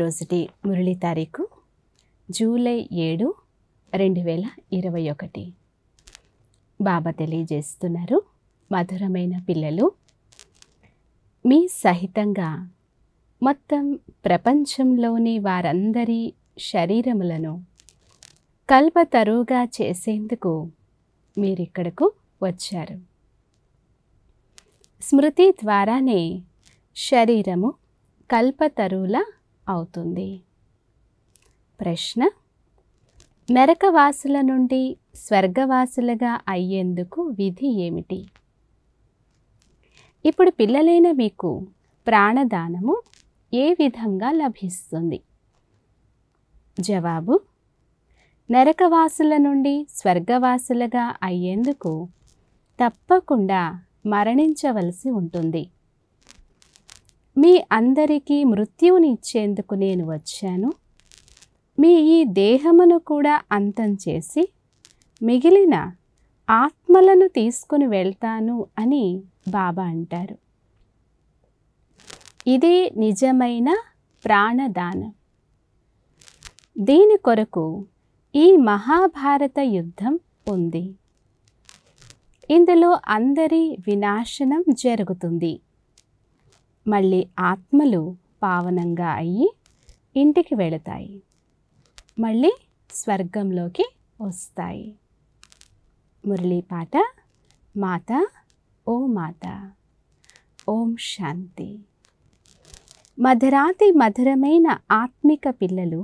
ఈరోజుటి మురళి తారీఖు జూలై ఏడు రెండు వేల ఇరవై ఒకటి బాబా తెలియజేస్తున్నారు మధురమైన పిల్లలు మీ సహితంగా మొత్తం ప్రపంచంలోని వారందరి శరీరములను కల్పతరువుగా చేసేందుకు మీరిక్కడకు వచ్చారు స్మృతి ద్వారానే శరీరము కల్పతరువుల అవుతుంది ప్రశ్న నరకవాసుల నుండి స్వర్గవాసులుగా అయ్యేందుకు విధి ఏమిటి ఇప్పుడు పిల్లలైన మీకు ప్రాణదానము ఏ విధంగా లభిస్తుంది జవాబు నరకవాసుల నుండి స్వర్గవాసులుగా అయ్యేందుకు తప్పకుండా మరణించవలసి ఉంటుంది మీ అందరికీ మృత్యువుని ఇచ్చేందుకు నేను వచ్చాను మీ ఈ దేహమును కూడా అంతం చేసి మిగిలిన ఆత్మలను తీసుకుని వెళ్తాను అని బాబా అంటారు ఇదే నిజమైన ప్రాణదానం దీని కొరకు ఈ మహాభారత యుద్ధం ఉంది ఇందులో అందరి వినాశనం జరుగుతుంది మళ్ళీ ఆత్మలు పావనంగా అయ్యి ఇంటికి వెళతాయి మళ్ళీ స్వర్గంలోకి వస్తాయి మురళీ పాట మాత ఓ మాత ఓం శాంతి మధరాతి మధురమైన ఆత్మిక పిల్లలు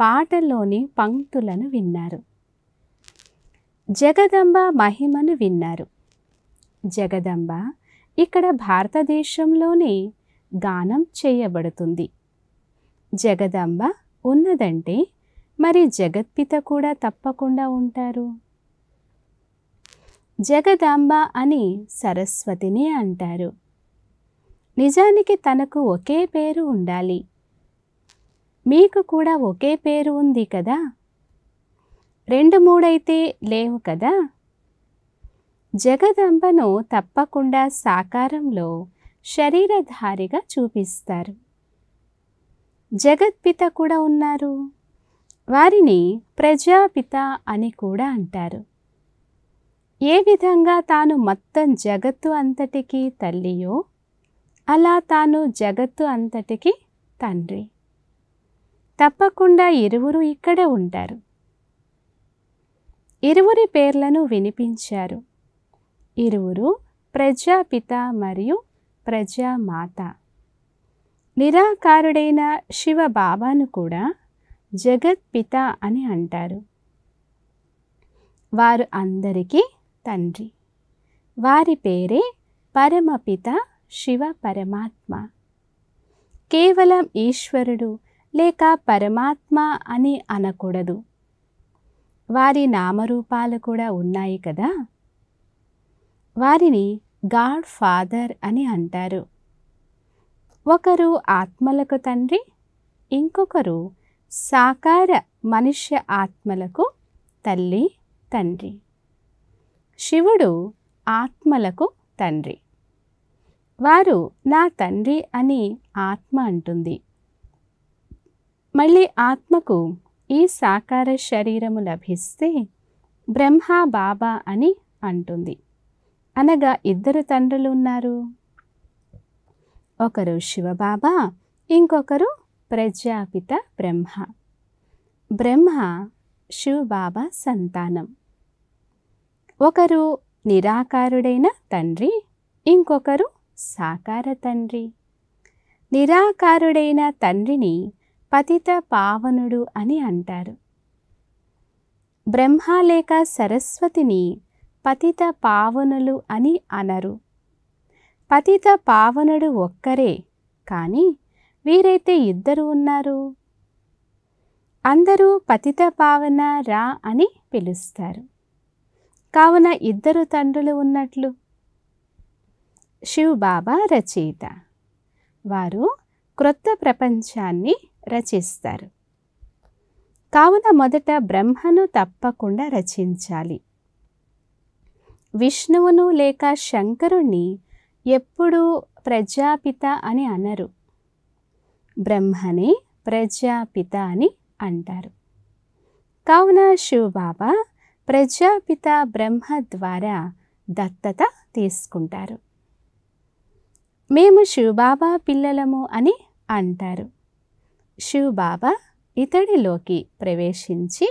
పాటలోని పంక్తులను విన్నారు జగదంబ మహిమను విన్నారు జగదంబ ఇక్కడ భారతదేశంలోనే గానం చేయబడుతుంది జగదంబ ఉన్నదంటే మరి జగత్పిత కూడా తప్పకుండా ఉంటారు జగదాంబ అని సరస్వతిని అంటారు నిజానికి తనకు ఒకే పేరు ఉండాలి మీకు కూడా ఒకే పేరు ఉంది కదా రెండు మూడైతే లేవు కదా జగదంబను తప్పకుండా సాకారంలో శరీరధారిగా చూపిస్తారు జగత్పిత కూడా ఉన్నారు వారిని ప్రజాపిత అని కూడా అంటారు ఏ విధంగా తాను మొత్తం జగత్తు అంతటికి తల్లియో అలా తాను జగత్తు అంతటికి తండ్రి తప్పకుండా ఇరువురు ఇక్కడే ఉంటారు ఇరువురి పేర్లను వినిపించారు ఇరువురు ప్రజాపిత మరియు ప్రజామాత నిరాకారుడైన శివ బాబాను కూడా జగత్పిత అని అంటారు వారు అందరికీ తండ్రి వారి పేరే పరమపిత శివ పరమాత్మ కేవలం ఈశ్వరుడు లేక పరమాత్మ అని అనకూడదు వారి నామరూపాలు కూడా ఉన్నాయి కదా వారిని గాడ్ ఫాదర్ అని అంటారు ఒకరు ఆత్మలకు తండ్రి ఇంకొకరు సాకార మనుష్య ఆత్మలకు తల్లి తండ్రి శివుడు ఆత్మలకు తండ్రి వారు నా తండ్రి అని ఆత్మ అంటుంది మళ్ళీ ఆత్మకు ఈ సాకార శరీరము లభిస్తే బ్రహ్మ బాబా అని అంటుంది అనగా ఇద్దరు తండ్రులు ఉన్నారు ఒకరు శివబాబా ఇంకొకరు ప్రజాపిత బ్రహ్మ బ్రహ్మ శివబాబా సంతానం ఒకరు నిరాకారుడైన తండ్రి ఇంకొకరు సాకార తండ్రి నిరాకారుడైన తండ్రిని పతిత పావనుడు అని అంటారు బ్రహ్మ లేక సరస్వతిని పతిత పావనులు అని అనరు పతిత పావనుడు ఒక్కరే కానీ వీరైతే ఇద్దరు ఉన్నారు అందరూ పతిత పావన రా అని పిలుస్తారు కావున ఇద్దరు తండ్రులు ఉన్నట్లు శివబాబా రచయిత వారు క్రొత్త ప్రపంచాన్ని రచిస్తారు కావున మొదట బ్రహ్మను తప్పకుండా రచించాలి విష్ణువును లేక శంకరుణ్ణి ఎప్పుడూ ప్రజాపిత అని అనరు బ్రహ్మనే ప్రజాపిత అని అంటారు కావున శివబాబా ప్రజాపిత బ్రహ్మ ద్వారా దత్తత తీసుకుంటారు మేము శివబాబా పిల్లలము అని అంటారు శివబాబా ఇతడిలోకి ప్రవేశించి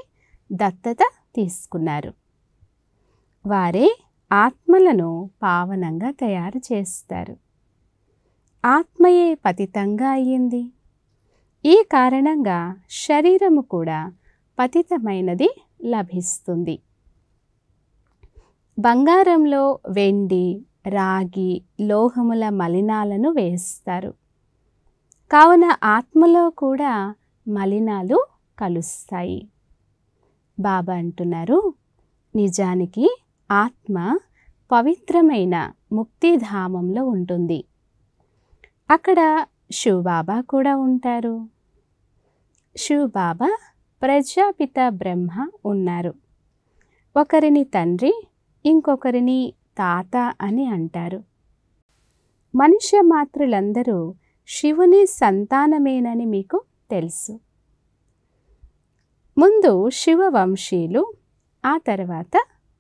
దత్తత తీసుకున్నారు వారే ఆత్మలను పావనంగా తయారు చేస్తారు ఆత్మయే పతితంగా అయ్యింది ఈ కారణంగా శరీరము కూడా పతితమైనది లభిస్తుంది బంగారంలో వెండి రాగి లోహముల మలినాలను వేస్తారు కావున ఆత్మలో కూడా మలినాలు కలుస్తాయి బాబా అంటున్నారు నిజానికి ఆత్మ పవిత్రమైన ముక్తిధామంలో ఉంటుంది అక్కడ శివబాబా కూడా ఉంటారు శివబాబా ప్రజాపిత బ్రహ్మ ఉన్నారు ఒకరిని తండ్రి ఇంకొకరిని తాత అని అంటారు మనుష్య మాతృలందరూ శివుని సంతానమేనని మీకు తెలుసు ముందు శివవంశీలు ఆ తర్వాత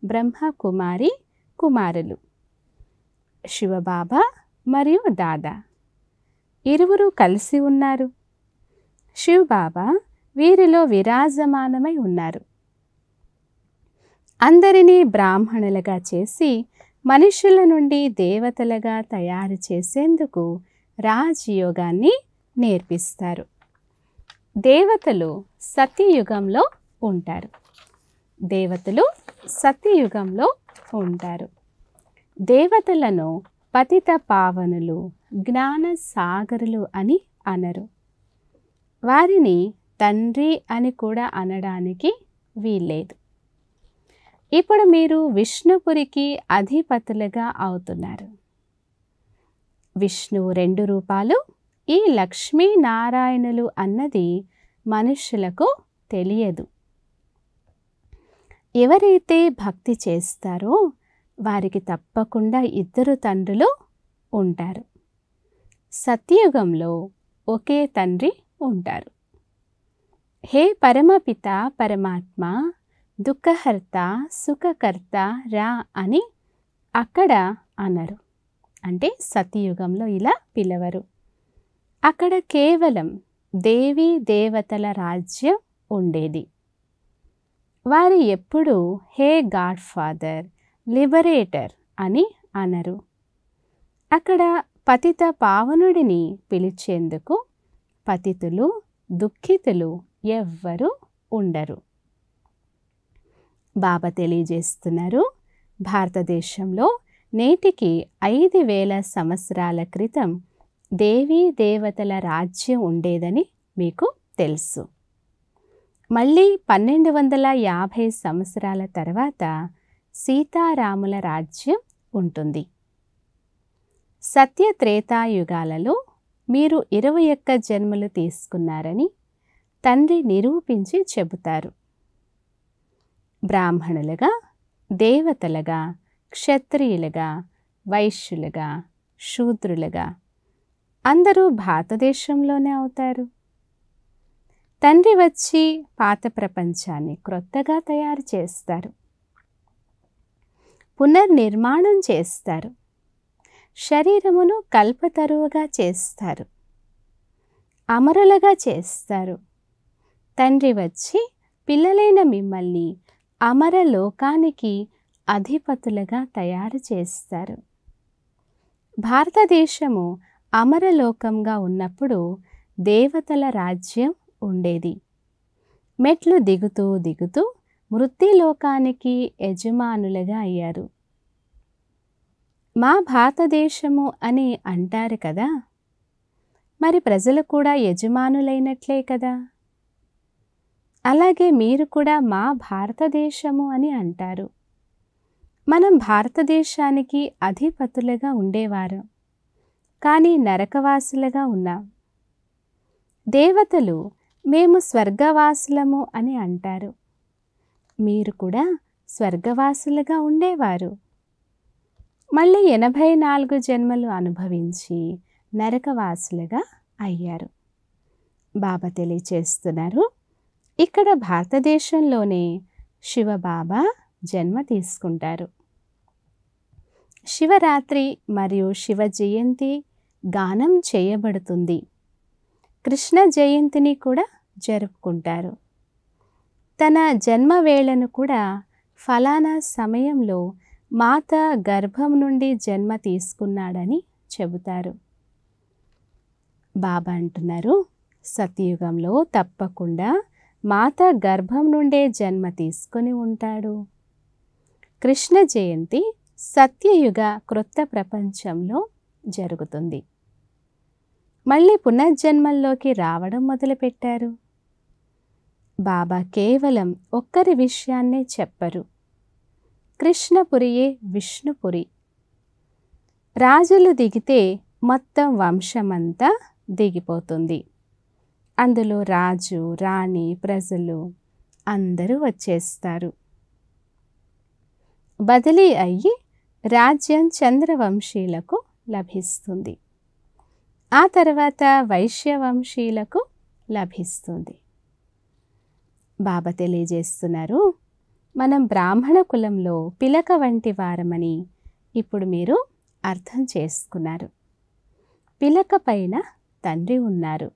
బ్రహ్మ కుమారి కుమారులు శివబాబా మరియు దాదా ఇరువురు కలిసి ఉన్నారు శివబాబా వీరిలో విరాజమానమై ఉన్నారు అందరినీ బ్రాహ్మణులుగా చేసి మనుషుల నుండి దేవతలుగా తయారు చేసేందుకు రాజయోగాన్ని నేర్పిస్తారు దేవతలు సతీయుగంలో ఉంటారు దేవతలు సత్యయుగంలో ఉంటారు దేవతలను పతిత పావనులు జ్ఞాన సాగరులు అని అనరు వారిని తండ్రి అని కూడా అనడానికి వీల్లేదు ఇప్పుడు మీరు విష్ణుపురికి అధిపతులుగా అవుతున్నారు విష్ణువు రెండు రూపాలు ఈ లక్ష్మీనారాయణులు అన్నది మనుషులకు తెలియదు ఎవరైతే భక్తి చేస్తారో వారికి తప్పకుండా ఇద్దరు తండ్రులు ఉంటారు సత్యయుగంలో ఒకే తండ్రి ఉంటారు హే పరమపిత పరమాత్మ దుఃఖహర్త సుఖకర్త రా అని అక్కడ అనరు అంటే సతయుగంలో ఇలా పిలవరు అక్కడ కేవలం దేవీ దేవతల రాజ్యం ఉండేది వారు ఎప్పుడూ హే గాడ్ ఫాదర్ లిబరేటర్ అని అనరు అక్కడ పతిత పావనుడిని పిలిచేందుకు పతితులు దుఃఖితులు ఎవ్వరూ ఉండరు బాబా తెలియజేస్తున్నారు భారతదేశంలో నేటికి ఐదు వేల సంవత్సరాల క్రితం దేవీ దేవతల రాజ్యం ఉండేదని మీకు తెలుసు మళ్ళీ పన్నెండు వందల యాభై సంవత్సరాల తర్వాత సీతారాముల రాజ్యం ఉంటుంది సత్య త్రేతాయుగాలలో మీరు ఇరవై ఒక్క జన్మలు తీసుకున్నారని తండ్రి నిరూపించి చెబుతారు బ్రాహ్మణులుగా దేవతలుగా క్షత్రియులుగా వైశ్యులుగా శూద్రులుగా అందరూ భారతదేశంలోనే అవుతారు తండ్రి వచ్చి పాత ప్రపంచాన్ని క్రొత్తగా తయారు చేస్తారు పునర్నిర్మాణం చేస్తారు శరీరమును కల్పతరువుగా చేస్తారు అమరులుగా చేస్తారు తండ్రి వచ్చి పిల్లలైన మిమ్మల్ని అమర లోకానికి అధిపతులుగా తయారు చేస్తారు భారతదేశము అమరలోకంగా ఉన్నప్పుడు దేవతల రాజ్యం ఉండేది మెట్లు దిగుతూ దిగుతూ మృత్యులోకానికి యజమానులుగా అయ్యారు మా భారతదేశము అని అంటారు కదా మరి ప్రజలు కూడా యజమానులైనట్లే కదా అలాగే మీరు కూడా మా భారతదేశము అని అంటారు మనం భారతదేశానికి అధిపతులుగా ఉండేవారు కానీ నరకవాసులుగా ఉన్నాం దేవతలు మేము స్వర్గవాసులము అని అంటారు మీరు కూడా స్వర్గవాసులుగా ఉండేవారు మళ్ళీ ఎనభై నాలుగు జన్మలు అనుభవించి నరకవాసులుగా అయ్యారు బాబా తెలియచేస్తున్నారు ఇక్కడ భారతదేశంలోనే శివబాబా జన్మ తీసుకుంటారు శివరాత్రి మరియు శివ జయంతి గానం చేయబడుతుంది కృష్ణ జయంతిని కూడా జరుపుకుంటారు తన జన్మ వేళను కూడా ఫలానా సమయంలో మాత గర్భం నుండి జన్మ తీసుకున్నాడని చెబుతారు బాబా అంటున్నారు సత్యయుగంలో తప్పకుండా మాత గర్భం నుండే జన్మ తీసుకొని ఉంటాడు కృష్ణ జయంతి సత్యయుగ క్రొత్త ప్రపంచంలో జరుగుతుంది మళ్ళీ పునర్జన్మల్లోకి రావడం మొదలుపెట్టారు బాబా కేవలం ఒక్కరి విషయాన్నే చెప్పరు కృష్ణపురియే విష్ణుపురి రాజులు దిగితే మొత్తం వంశమంతా దిగిపోతుంది అందులో రాజు రాణి ప్రజలు అందరూ వచ్చేస్తారు బదిలీ అయ్యి రాజ్యం చంద్రవంశీలకు లభిస్తుంది ఆ తర్వాత వైశ్యవంశీలకు లభిస్తుంది బాబా తెలియజేస్తున్నారు మనం బ్రాహ్మణ కులంలో పిలక వంటి వారమని ఇప్పుడు మీరు అర్థం చేసుకున్నారు పిలక పైన తండ్రి ఉన్నారు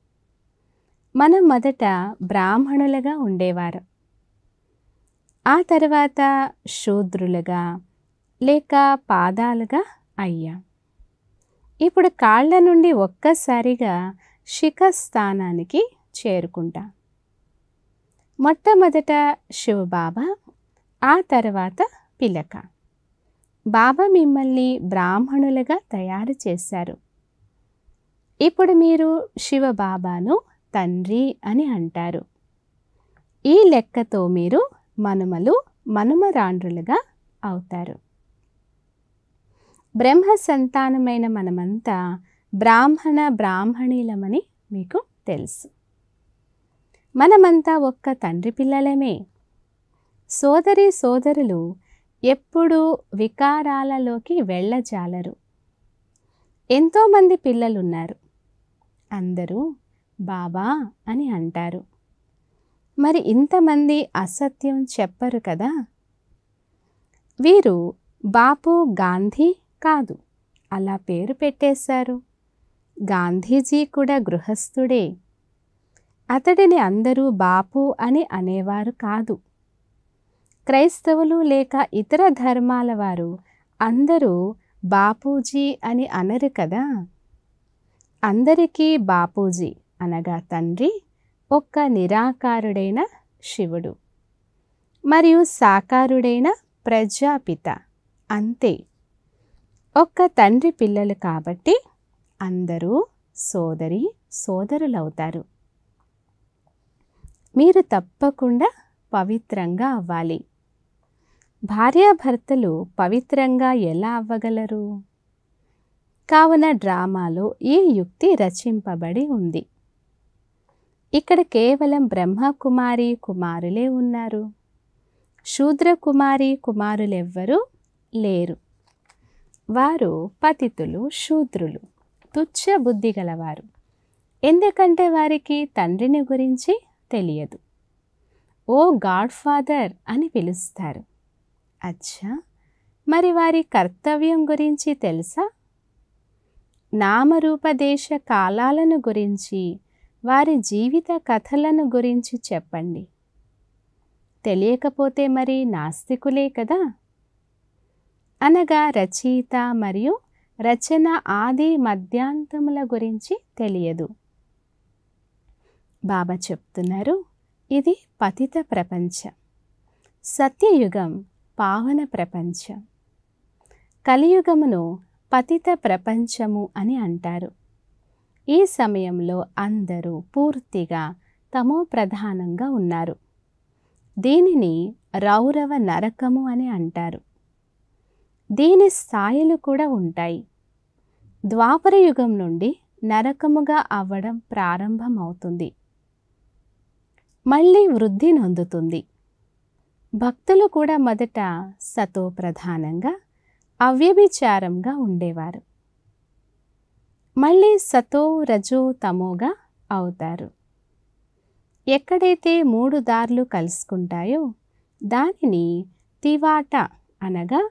మనం మొదట బ్రాహ్మణులుగా ఉండేవారు ఆ తర్వాత శూద్రులుగా లేక పాదాలుగా అయ్యాం ఇప్పుడు కాళ్ళ నుండి ఒక్కసారిగా శిఖస్థానానికి చేరుకుంటాం మొట్టమొదట శివబాబా ఆ తర్వాత పిలక బాబా మిమ్మల్ని బ్రాహ్మణులుగా తయారు చేశారు ఇప్పుడు మీరు శివబాబాను తండ్రి అని అంటారు ఈ లెక్కతో మీరు మనుమలు మనుమరాండ్రులుగా అవుతారు బ్రహ్మ సంతానమైన మనమంతా బ్రాహ్మణ బ్రాహ్మణీలమని మీకు తెలుసు మనమంతా ఒక్క తండ్రి పిల్లలమే సోదరి సోదరులు ఎప్పుడూ వికారాలలోకి వెళ్ళజాలరు ఎంతోమంది పిల్లలున్నారు అందరూ బాబా అని అంటారు మరి ఇంతమంది అసత్యం చెప్పరు కదా వీరు బాపు గాంధీ కాదు అలా పేరు పెట్టేశారు గాంధీజీ కూడా గృహస్థుడే అతడిని అందరూ బాపు అని అనేవారు కాదు క్రైస్తవులు లేక ఇతర ధర్మాల వారు అందరూ బాపూజీ అని అనరు కదా అందరికీ బాపూజీ అనగా తండ్రి ఒక్క నిరాకారుడైన శివుడు మరియు సాకారుడైన ప్రజాపిత అంతే ఒక్క తండ్రి పిల్లలు కాబట్టి అందరూ సోదరి సోదరులు అవుతారు మీరు తప్పకుండా పవిత్రంగా అవ్వాలి భార్యాభర్తలు పవిత్రంగా ఎలా అవ్వగలరు కావున డ్రామాలో ఈ యుక్తి రచింపబడి ఉంది ఇక్కడ కేవలం బ్రహ్మకుమారి కుమారులే ఉన్నారు శూద్ర కుమారి కుమారులెవ్వరూ లేరు వారు పతితులు శూద్రులు తుచ్చ బుద్ధి గలవారు ఎందుకంటే వారికి తండ్రిని గురించి తెలియదు ఓ గాడ్ ఫాదర్ అని పిలుస్తారు అచ్చా మరి వారి కర్తవ్యం గురించి తెలుసా నామరూపదేశ కాలాలను గురించి వారి జీవిత కథలను గురించి చెప్పండి తెలియకపోతే మరి నాస్తికులే కదా అనగా రచయిత మరియు రచన ఆది మధ్యాంతముల గురించి తెలియదు బాబా చెప్తున్నారు ఇది పతిత ప్రపంచ సత్యయుగం పావన ప్రపంచం కలియుగమును పతిత ప్రపంచము అని అంటారు ఈ సమయంలో అందరూ పూర్తిగా తమో ప్రధానంగా ఉన్నారు దీనిని రౌరవ నరకము అని అంటారు దీని స్థాయిలు కూడా ఉంటాయి ద్వాపర యుగం నుండి నరకముగా అవ్వడం ప్రారంభమవుతుంది మళ్ళీ వృద్ధి నొందుతుంది భక్తులు కూడా మొదట సతో ప్రధానంగా అవ్యభిచారంగా ఉండేవారు మళ్ళీ సతో రజో తమోగా అవుతారు ఎక్కడైతే మూడు దారులు కలుసుకుంటాయో దానిని తివాట అనగా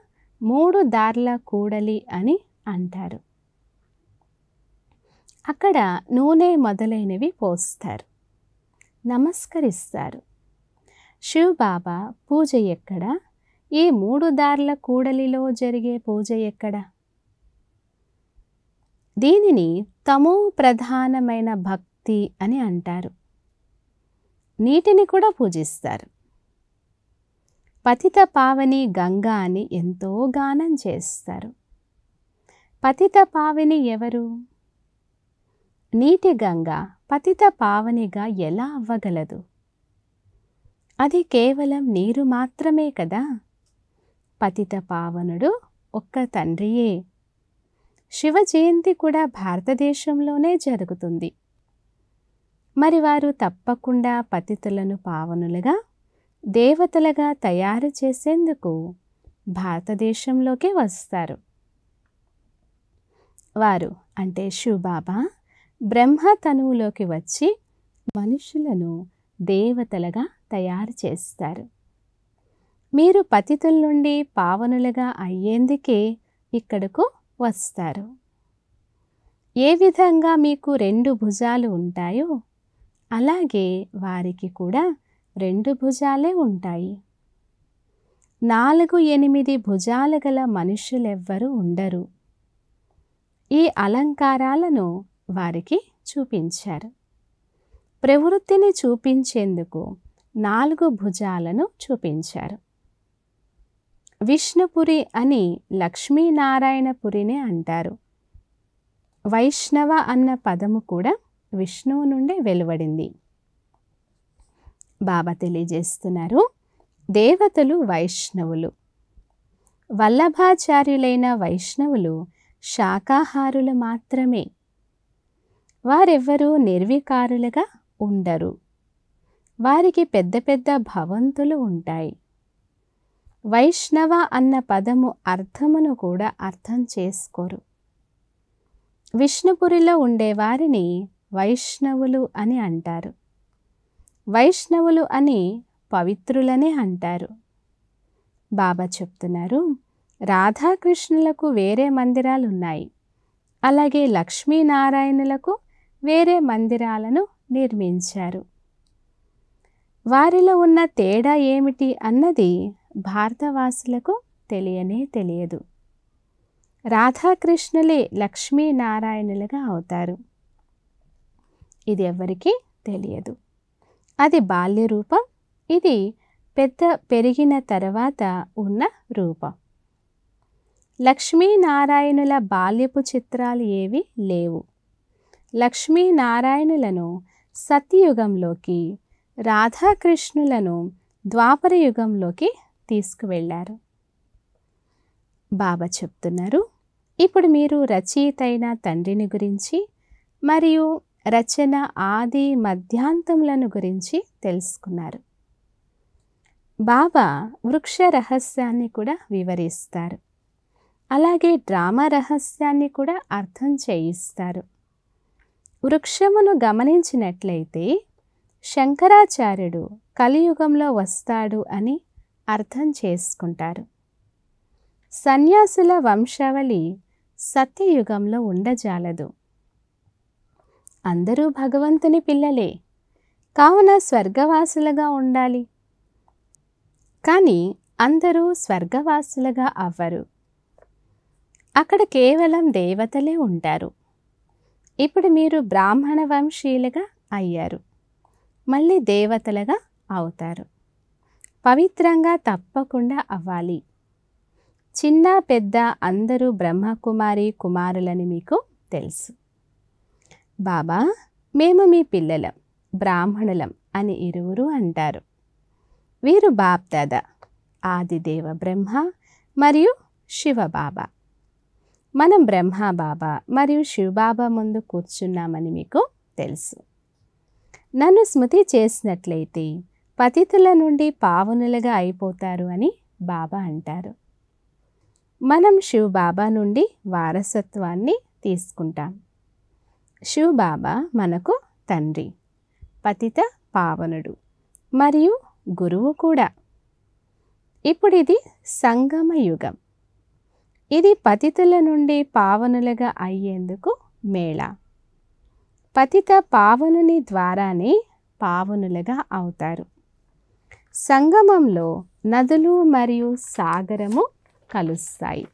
మూడు దార్ల కూడలి అని అంటారు అక్కడ నూనె మొదలైనవి పోస్తారు నమస్కరిస్తారు శివబాబా పూజ ఎక్కడ ఈ మూడు దార్ల కూడలిలో జరిగే పూజ ఎక్కడ దీనిని తమో ప్రధానమైన భక్తి అని అంటారు నీటిని కూడా పూజిస్తారు పతిత పావని గంగా అని ఎంతో గానం చేస్తారు పతిత పావని ఎవరు నీటి గంగ పతిత పావనిగా ఎలా అవ్వగలదు అది కేవలం నీరు మాత్రమే కదా పతిత పావనుడు ఒక్క తండ్రియే శివ జయంతి కూడా భారతదేశంలోనే జరుగుతుంది మరి వారు తప్పకుండా పతితులను పావనులుగా దేవతలుగా తయారు చేసేందుకు భారతదేశంలోకి వస్తారు వారు అంటే శివబాబా బ్రహ్మ తనువులోకి వచ్చి మనుషులను దేవతలుగా తయారు చేస్తారు మీరు పతితుల నుండి పావనులుగా అయ్యేందుకే ఇక్కడకు వస్తారు ఏ విధంగా మీకు రెండు భుజాలు ఉంటాయో అలాగే వారికి కూడా రెండు భుజాలే ఉంటాయి నాలుగు ఎనిమిది భుజాలు గల మనుష్యులెవ్వరూ ఉండరు ఈ అలంకారాలను వారికి చూపించారు ప్రవృత్తిని చూపించేందుకు నాలుగు భుజాలను చూపించారు విష్ణుపురి అని లక్ష్మీనారాయణపురినే అంటారు వైష్ణవ అన్న పదము కూడా విష్ణువు నుండే వెలువడింది బాబా తెలియజేస్తున్నారు దేవతలు వైష్ణవులు వల్లభాచార్యులైన వైష్ణవులు శాకాహారులు మాత్రమే వారెవ్వరూ నిర్వికారులుగా ఉండరు వారికి పెద్ద పెద్ద భవంతులు ఉంటాయి వైష్ణవ అన్న పదము అర్థమును కూడా అర్థం చేసుకోరు విష్ణుపురిలో ఉండేవారిని వైష్ణవులు అని అంటారు వైష్ణవులు అని పవిత్రులనే అంటారు బాబా చెప్తున్నారు రాధాకృష్ణులకు వేరే మందిరాలు ఉన్నాయి అలాగే లక్ష్మీనారాయణులకు వేరే మందిరాలను నిర్మించారు వారిలో ఉన్న తేడా ఏమిటి అన్నది భారతవాసులకు తెలియనే తెలియదు రాధాకృష్ణులే లక్ష్మీనారాయణులుగా అవుతారు ఇది ఎవరికీ తెలియదు అది బాల్య రూపం ఇది పెద్ద పెరిగిన తర్వాత ఉన్న రూపం లక్ష్మీనారాయణుల బాల్యపు చిత్రాలు ఏవి లేవు లక్ష్మీనారాయణులను సత్యయుగంలోకి రాధాకృష్ణులను ద్వాపర యుగంలోకి తీసుకువెళ్ళారు బాబా చెప్తున్నారు ఇప్పుడు మీరు రచయితైన తండ్రిని గురించి మరియు రచన ఆది మధ్యాంతములను గురించి తెలుసుకున్నారు బాబా వృక్ష రహస్యాన్ని కూడా వివరిస్తారు అలాగే డ్రామా రహస్యాన్ని కూడా అర్థం చేయిస్తారు వృక్షమును గమనించినట్లయితే శంకరాచార్యుడు కలియుగంలో వస్తాడు అని అర్థం చేసుకుంటారు సన్యాసుల వంశావళి సత్యయుగంలో ఉండజాలదు అందరూ భగవంతుని పిల్లలే కావున స్వర్గవాసులుగా ఉండాలి కానీ అందరూ స్వర్గవాసులుగా అవ్వరు అక్కడ కేవలం దేవతలే ఉంటారు ఇప్పుడు మీరు బ్రాహ్మణ వంశీయులుగా అయ్యారు మళ్ళీ దేవతలుగా అవుతారు పవిత్రంగా తప్పకుండా అవ్వాలి చిన్న పెద్ద అందరూ బ్రహ్మకుమారి కుమారులని మీకు తెలుసు బాబా మేము మీ పిల్లలం బ్రాహ్మణులం అని ఇరువురు అంటారు వీరు బాప్దాద ఆదిదేవ బ్రహ్మ మరియు శివబాబా మనం బ్రహ్మ బాబా మరియు శివబాబా ముందు కూర్చున్నామని మీకు తెలుసు నన్ను స్మృతి చేసినట్లయితే పతితుల నుండి పావునులుగా అయిపోతారు అని బాబా అంటారు మనం శివబాబా నుండి వారసత్వాన్ని తీసుకుంటాం శివ బాబా మనకు తండ్రి పతిత పావనుడు మరియు గురువు కూడా ఇప్పుడు ఇది సంగమ యుగం ఇది పతితుల నుండి పావనులుగా అయ్యేందుకు మేళ పతిత పావనుని ద్వారానే పావనులుగా అవుతారు సంగమంలో నదులు మరియు సాగరము కలుస్తాయి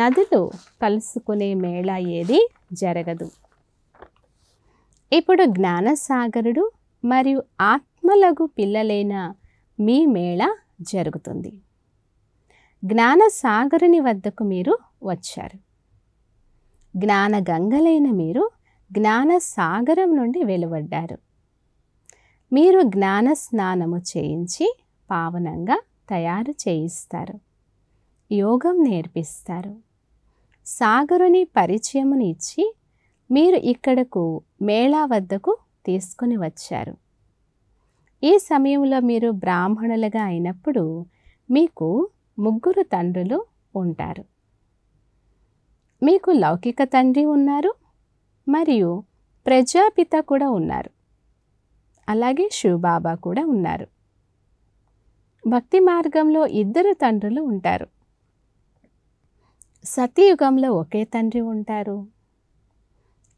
నదులు కలుసుకునే మేళ ఏది జరగదు ఇప్పుడు జ్ఞానసాగరుడు మరియు ఆత్మలగు పిల్లలైన మీ మేళ జరుగుతుంది జ్ఞానసాగరుని వద్దకు మీరు వచ్చారు జ్ఞానగంగలైన మీరు జ్ఞానసాగరం నుండి వెలువడ్డారు మీరు జ్ఞాన స్నానము చేయించి పావనంగా తయారు చేయిస్తారు యోగం నేర్పిస్తారు సాగరుని పరిచయమునిచ్చి మీరు ఇక్కడకు మేళా వద్దకు తీసుకుని వచ్చారు ఈ సమయంలో మీరు బ్రాహ్మణులుగా అయినప్పుడు మీకు ముగ్గురు తండ్రులు ఉంటారు మీకు లౌకిక తండ్రి ఉన్నారు మరియు ప్రజాపిత కూడా ఉన్నారు అలాగే శివబాబా కూడా ఉన్నారు భక్తి మార్గంలో ఇద్దరు తండ్రులు ఉంటారు సతీయుగంలో ఒకే తండ్రి ఉంటారు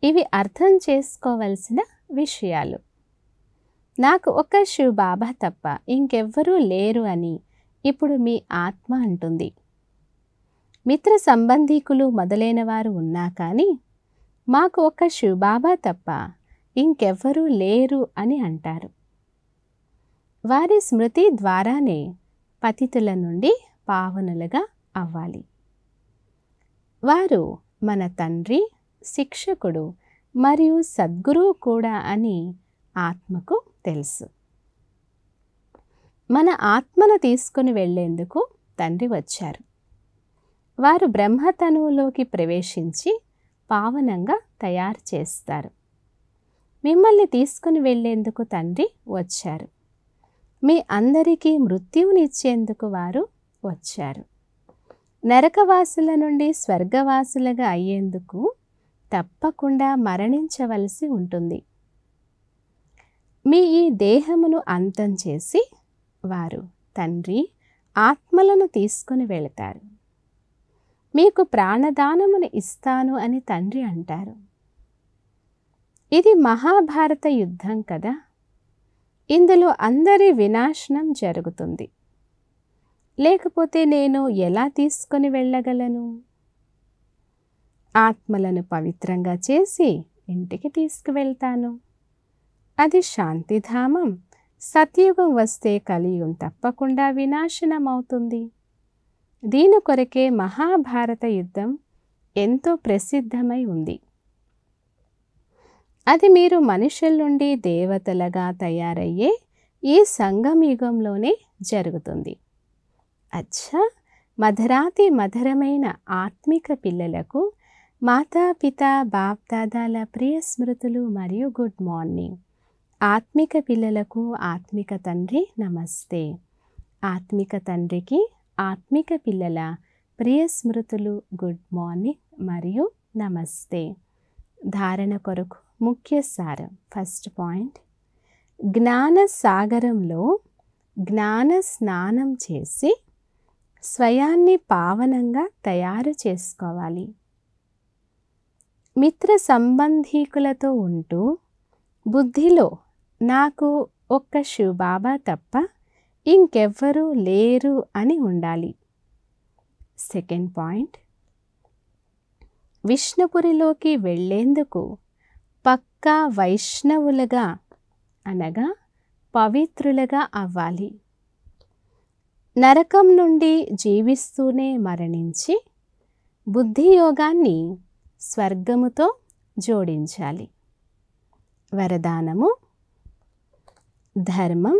ఇవి అర్థం చేసుకోవలసిన విషయాలు నాకు ఒక శివ బాబా తప్ప ఇంకెవ్వరూ లేరు అని ఇప్పుడు మీ ఆత్మ అంటుంది మిత్ర సంబంధీకులు మొదలైన వారు ఉన్నా కానీ మాకు ఒక శివబాబా తప్ప ఇంకెవ్వరూ లేరు అని అంటారు వారి స్మృతి ద్వారానే పతితుల నుండి పావనులుగా అవ్వాలి వారు మన తండ్రి శిక్షకుడు మరియు సద్గురువు కూడా అని ఆత్మకు తెలుసు మన ఆత్మను తీసుకుని వెళ్లేందుకు తండ్రి వచ్చారు వారు బ్రహ్మతనువులోకి ప్రవేశించి పావనంగా తయారు చేస్తారు మిమ్మల్ని తీసుకుని వెళ్లేందుకు తండ్రి వచ్చారు మీ అందరికీ మృత్యువునిచ్చేందుకు వారు వచ్చారు నరకవాసుల నుండి స్వర్గవాసులుగా అయ్యేందుకు తప్పకుండా మరణించవలసి ఉంటుంది మీ ఈ దేహమును అంతం చేసి వారు తండ్రి ఆత్మలను తీసుకుని వెళతారు మీకు ప్రాణదానమును ఇస్తాను అని తండ్రి అంటారు ఇది మహాభారత యుద్ధం కదా ఇందులో అందరి వినాశనం జరుగుతుంది లేకపోతే నేను ఎలా తీసుకొని వెళ్ళగలను ఆత్మలను పవిత్రంగా చేసి ఇంటికి తీసుకువెళ్తాను అది శాంతిధామం సత్యుగం వస్తే కలియుగం తప్పకుండా వినాశనం అవుతుంది దీని కొరకే మహాభారత యుద్ధం ఎంతో ప్రసిద్ధమై ఉంది అది మీరు మనుషుల నుండి దేవతలుగా తయారయ్యే ఈ సంగమయుగంలోనే జరుగుతుంది అచ్చా మధరాతి మధురమైన ఆత్మిక పిల్లలకు మాతా బాప్ దాదాల ప్రియ స్మృతులు మరియు గుడ్ మార్నింగ్ ఆత్మిక పిల్లలకు ఆత్మిక తండ్రి నమస్తే ఆత్మిక తండ్రికి ఆత్మిక పిల్లల ప్రియ స్మృతులు గుడ్ మార్నింగ్ మరియు నమస్తే ధారణ కొరకు ముఖ్య సారం ఫస్ట్ పాయింట్ జ్ఞాన సాగరంలో జ్ఞాన స్నానం చేసి స్వయాన్ని పావనంగా తయారు చేసుకోవాలి మిత్ర సంబంధీకులతో ఉంటూ బుద్ధిలో నాకు ఒక్క శివబాబా తప్ప ఇంకెవ్వరూ లేరు అని ఉండాలి సెకండ్ పాయింట్ విష్ణుపురిలోకి వెళ్ళేందుకు పక్కా వైష్ణవులుగా అనగా పవిత్రులుగా అవ్వాలి నరకం నుండి జీవిస్తూనే మరణించి బుద్ధియోగాన్ని స్వర్గముతో జోడించాలి వరదానము ధర్మం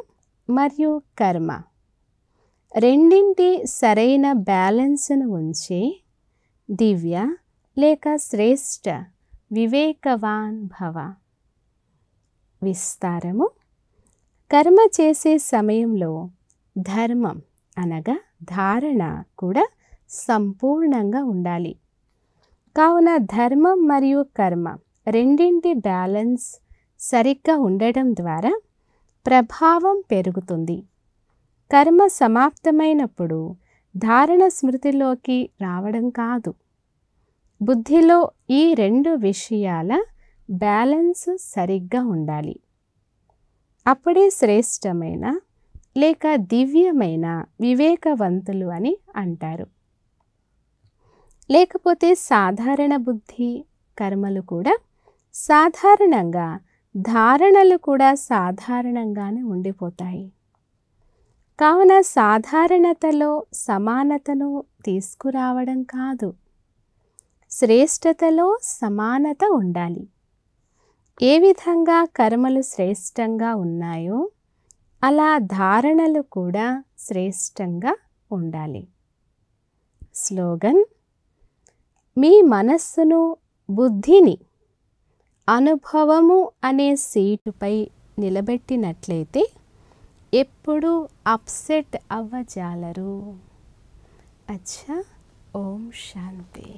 మరియు కర్మ రెండింటి సరైన బ్యాలెన్స్ను ఉంచి దివ్య లేక శ్రేష్ట వివేకవాన్ భవ విస్తారము కర్మ చేసే సమయంలో ధర్మం అనగా ధారణ కూడా సంపూర్ణంగా ఉండాలి కావున ధర్మం మరియు కర్మ రెండింటి బ్యాలెన్స్ సరిగ్గా ఉండడం ద్వారా ప్రభావం పెరుగుతుంది కర్మ సమాప్తమైనప్పుడు ధారణ స్మృతిలోకి రావడం కాదు బుద్ధిలో ఈ రెండు విషయాల బ్యాలెన్స్ సరిగ్గా ఉండాలి అప్పుడే శ్రేష్టమైన లేక దివ్యమైన వివేకవంతులు అని అంటారు లేకపోతే సాధారణ బుద్ధి కర్మలు కూడా సాధారణంగా ధారణలు కూడా సాధారణంగానే ఉండిపోతాయి కావున సాధారణతలో సమానతను తీసుకురావడం కాదు శ్రేష్టతలో సమానత ఉండాలి ఏ విధంగా కర్మలు శ్రేష్టంగా ఉన్నాయో అలా ధారణలు కూడా శ్రేష్టంగా ఉండాలి స్లోగన్ మీ మనస్సును బుద్ధిని అనుభవము అనే సీటుపై నిలబెట్టినట్లయితే ఎప్పుడు అప్సెట్ అవ్వజాలరు అచ్చా ఓం శాంతి